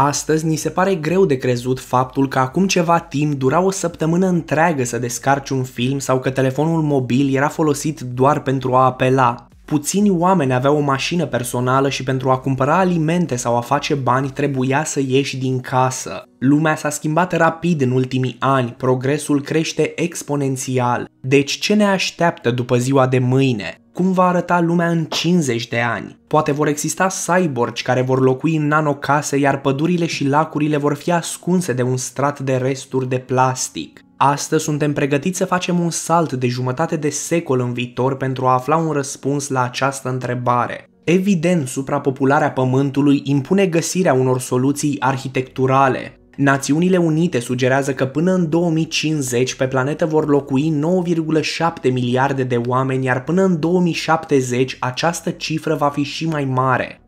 Astăzi ni se pare greu de crezut faptul că acum ceva timp dura o săptămână întreagă să descarci un film sau că telefonul mobil era folosit doar pentru a apela. Puțini oameni aveau o mașină personală și pentru a cumpăra alimente sau a face bani trebuia să ieși din casă. Lumea s-a schimbat rapid în ultimii ani, progresul crește exponențial. Deci ce ne așteaptă după ziua de mâine? Cum va arăta lumea în 50 de ani? Poate vor exista cyborgi care vor locui în nanocase, iar pădurile și lacurile vor fi ascunse de un strat de resturi de plastic. Astăzi suntem pregătiți să facem un salt de jumătate de secol în viitor pentru a afla un răspuns la această întrebare. Evident, suprapopularea Pământului impune găsirea unor soluții arhitecturale, Națiunile Unite sugerează că până în 2050 pe planetă vor locui 9,7 miliarde de oameni, iar până în 2070 această cifră va fi și mai mare.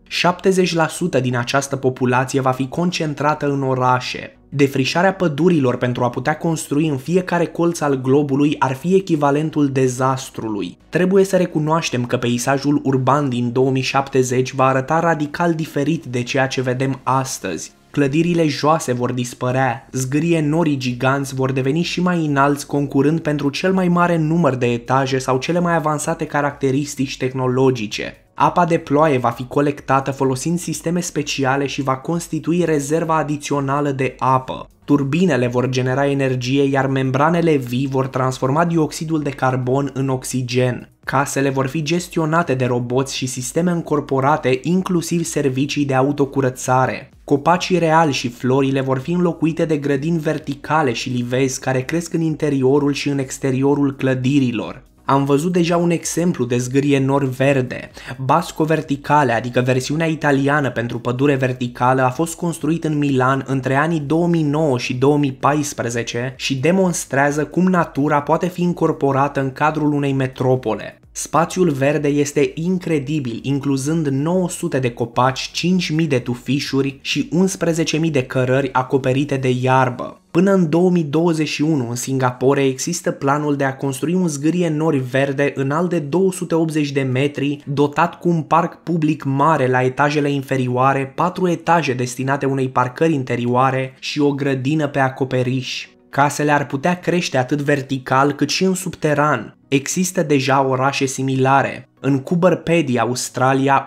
70% din această populație va fi concentrată în orașe. Defrișarea pădurilor pentru a putea construi în fiecare colț al globului ar fi echivalentul dezastrului. Trebuie să recunoaștem că peisajul urban din 2070 va arăta radical diferit de ceea ce vedem astăzi. Clădirile joase vor dispărea, zgârie norii giganți vor deveni și mai înalți concurând pentru cel mai mare număr de etaje sau cele mai avansate caracteristici tehnologice. Apa de ploaie va fi colectată folosind sisteme speciale și va constitui rezerva adițională de apă. Turbinele vor genera energie, iar membranele vii vor transforma dioxidul de carbon în oxigen. Casele vor fi gestionate de roboți și sisteme încorporate, inclusiv servicii de autocurățare. Copacii reali și florile vor fi înlocuite de grădini verticale și livezi care cresc în interiorul și în exteriorul clădirilor. Am văzut deja un exemplu de zgârie nor verde. Basco verticale, adică versiunea italiană pentru pădure verticală, a fost construit în Milan între anii 2009 și 2014 și demonstrează cum natura poate fi incorporată în cadrul unei metropole. Spațiul verde este incredibil, incluzând 900 de copaci, 5.000 de tufișuri și 11.000 de cărări acoperite de iarbă. Până în 2021, în Singapore există planul de a construi un zgârie nori verde înalt de 280 de metri, dotat cu un parc public mare la etajele inferioare, patru etaje destinate unei parcări interioare și o grădină pe acoperiș. Casele ar putea crește atât vertical cât și în subteran. Există deja orașe similare. În Cuberpedi, Australia,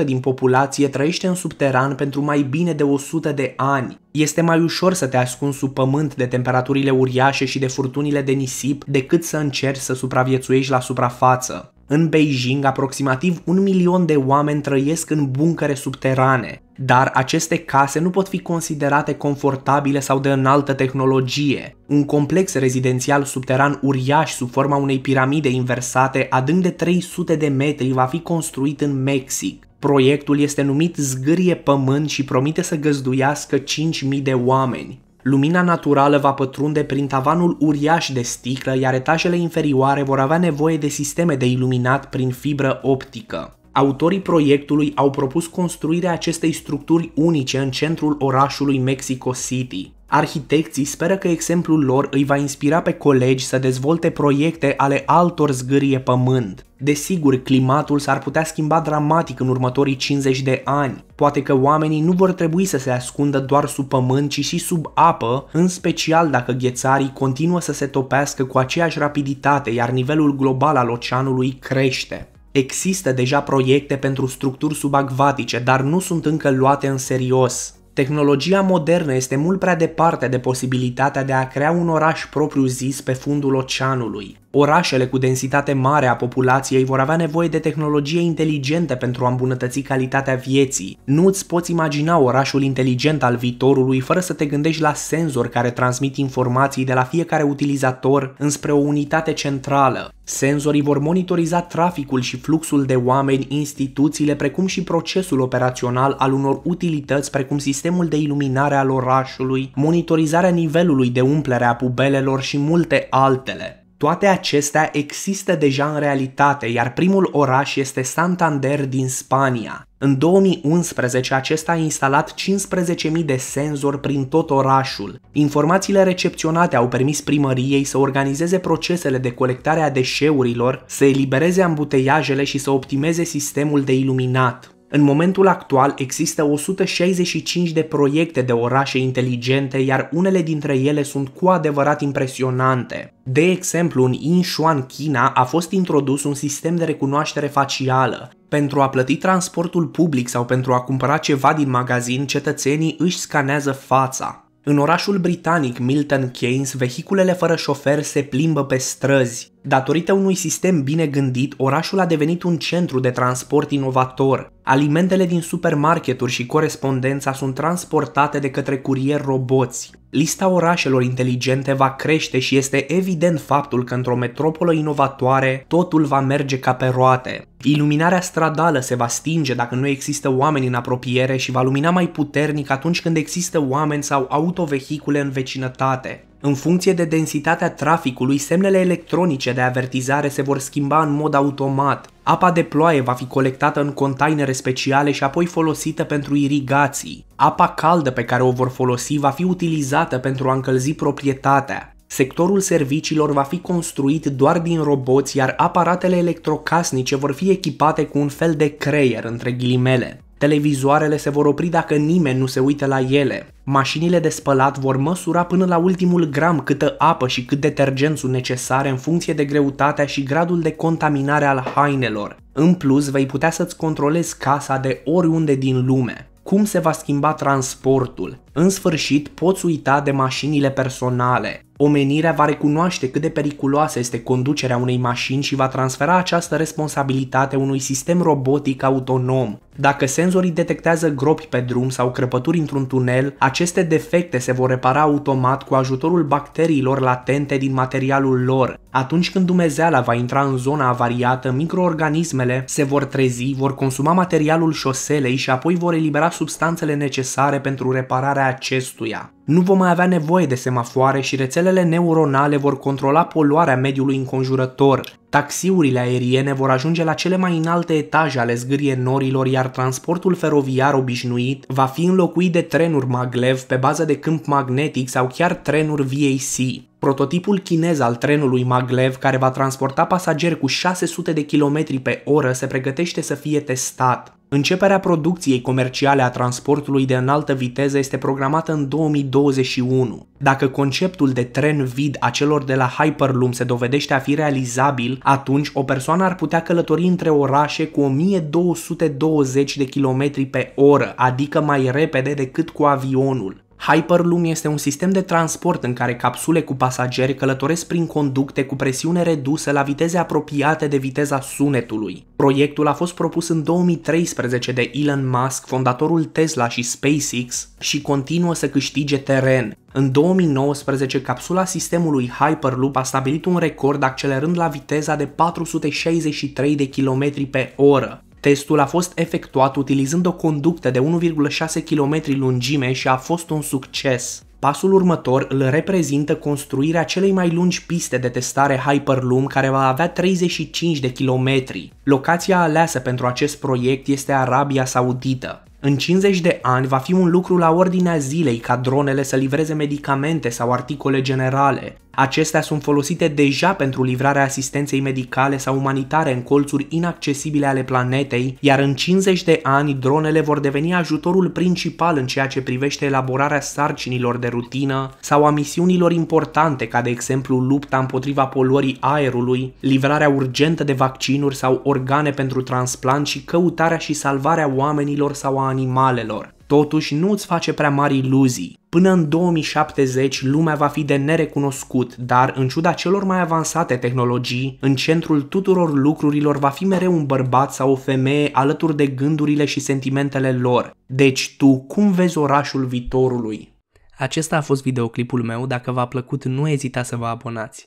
80% din populație trăiește în subteran pentru mai bine de 100 de ani. Este mai ușor să te ascunzi sub pământ de temperaturile uriașe și de furtunile de nisip decât să încerci să supraviețuiești la suprafață. În Beijing, aproximativ un milion de oameni trăiesc în buncăre subterane, dar aceste case nu pot fi considerate confortabile sau de înaltă tehnologie. Un complex rezidențial subteran uriaș sub forma unei piramide inversate adânc de 300 de metri va fi construit în Mexic. Proiectul este numit Zgârie Pământ și promite să găzduiască 5.000 de oameni. Lumina naturală va pătrunde prin tavanul uriaș de sticlă, iar etajele inferioare vor avea nevoie de sisteme de iluminat prin fibră optică autorii proiectului au propus construirea acestei structuri unice în centrul orașului Mexico City. Arhitecții speră că exemplul lor îi va inspira pe colegi să dezvolte proiecte ale altor zgârie pământ. Desigur, climatul s-ar putea schimba dramatic în următorii 50 de ani. Poate că oamenii nu vor trebui să se ascundă doar sub pământ, ci și sub apă, în special dacă ghețarii continuă să se topească cu aceeași rapiditate, iar nivelul global al oceanului crește. Există deja proiecte pentru structuri subacvatice, dar nu sunt încă luate în serios. Tehnologia modernă este mult prea departe de posibilitatea de a crea un oraș propriu-zis pe fundul oceanului. Orașele cu densitate mare a populației vor avea nevoie de tehnologie inteligente pentru a îmbunătăți calitatea vieții. Nu îți poți imagina orașul inteligent al viitorului fără să te gândești la senzori care transmit informații de la fiecare utilizator înspre o unitate centrală. Senzorii vor monitoriza traficul și fluxul de oameni, instituțiile, precum și procesul operațional al unor utilități precum sistemul de iluminare al orașului, monitorizarea nivelului de umplere a pubelelor și multe altele. Toate acestea există deja în realitate, iar primul oraș este Santander din Spania. În 2011 acesta a instalat 15.000 de senzori prin tot orașul. Informațiile recepționate au permis primăriei să organizeze procesele de colectare a deșeurilor, să elibereze ambuteiajele și să optimeze sistemul de iluminat. În momentul actual există 165 de proiecte de orașe inteligente, iar unele dintre ele sunt cu adevărat impresionante. De exemplu, în Inshuan, China, a fost introdus un sistem de recunoaștere facială. Pentru a plăti transportul public sau pentru a cumpăra ceva din magazin, cetățenii își scanează fața. În orașul britanic Milton Keynes, vehiculele fără șofer se plimbă pe străzi. Datorită unui sistem bine gândit, orașul a devenit un centru de transport inovator. Alimentele din supermarketuri și corespondența sunt transportate de către curier roboți. Lista orașelor inteligente va crește și este evident faptul că într-o metropolă inovatoare totul va merge ca pe roate. Iluminarea stradală se va stinge dacă nu există oameni în apropiere și va lumina mai puternic atunci când există oameni sau autovehicule în vecinătate. În funcție de densitatea traficului, semnele electronice de avertizare se vor schimba în mod automat. Apa de ploaie va fi colectată în containere speciale și apoi folosită pentru irigații. Apa caldă pe care o vor folosi va fi utilizată pentru a încălzi proprietatea. Sectorul serviciilor va fi construit doar din roboți, iar aparatele electrocasnice vor fi echipate cu un fel de creier între ghilimele. Televizoarele se vor opri dacă nimeni nu se uită la ele. Mașinile de spălat vor măsura până la ultimul gram câtă apă și cât detergent sunt necesare în funcție de greutatea și gradul de contaminare al hainelor. În plus, vei putea să-ți controlezi casa de oriunde din lume. Cum se va schimba transportul? În sfârșit, poți uita de mașinile personale. Omenirea va recunoaște cât de periculoasă este conducerea unei mașini și va transfera această responsabilitate unui sistem robotic autonom. Dacă senzorii detectează gropi pe drum sau crăpături într-un tunel, aceste defecte se vor repara automat cu ajutorul bacteriilor latente din materialul lor. Atunci când umezeala va intra în zona avariată, microorganismele se vor trezi, vor consuma materialul șoselei și apoi vor elibera substanțele necesare pentru repararea acestuia. Nu vom mai avea nevoie de semafoare și rețelele neuronale vor controla poluarea mediului înconjurător. Taxiurile aeriene vor ajunge la cele mai înalte etaje ale zgârie norilor, iar transportul feroviar obișnuit va fi înlocuit de trenuri maglev pe bază de câmp magnetic sau chiar trenuri VAC. Prototipul chinez al trenului maglev, care va transporta pasageri cu 600 de km pe oră, se pregătește să fie testat. Începerea producției comerciale a transportului de înaltă viteză este programată în 2021. Dacă conceptul de tren vid a celor de la Hyperloop se dovedește a fi realizabil, atunci o persoană ar putea călători între orașe cu 1220 de km pe oră, adică mai repede decât cu avionul. Hyperloom este un sistem de transport în care capsule cu pasageri călătoresc prin conducte cu presiune redusă la viteze apropiate de viteza sunetului. Proiectul a fost propus în 2013 de Elon Musk, fondatorul Tesla și SpaceX, și continuă să câștige teren. În 2019, capsula sistemului Hyperloop a stabilit un record accelerând la viteza de 463 de km pe oră. Testul a fost efectuat utilizând o conductă de 1,6 km lungime și a fost un succes. Pasul următor îl reprezintă construirea celei mai lungi piste de testare Hyperloom care va avea 35 de kilometri. Locația aleasă pentru acest proiect este Arabia Saudită. În 50 de ani va fi un lucru la ordinea zilei ca dronele să livreze medicamente sau articole generale, Acestea sunt folosite deja pentru livrarea asistenței medicale sau umanitare în colțuri inaccesibile ale planetei, iar în 50 de ani dronele vor deveni ajutorul principal în ceea ce privește elaborarea sarcinilor de rutină sau a misiunilor importante, ca de exemplu lupta împotriva poluării aerului, livrarea urgentă de vaccinuri sau organe pentru transplant și căutarea și salvarea oamenilor sau a animalelor. Totuși, nu îți face prea mari iluzii. Până în 2070, lumea va fi de nerecunoscut, dar, în ciuda celor mai avansate tehnologii, în centrul tuturor lucrurilor va fi mereu un bărbat sau o femeie alături de gândurile și sentimentele lor. Deci tu, cum vezi orașul viitorului? Acesta a fost videoclipul meu, dacă v-a plăcut nu ezita să vă abonați.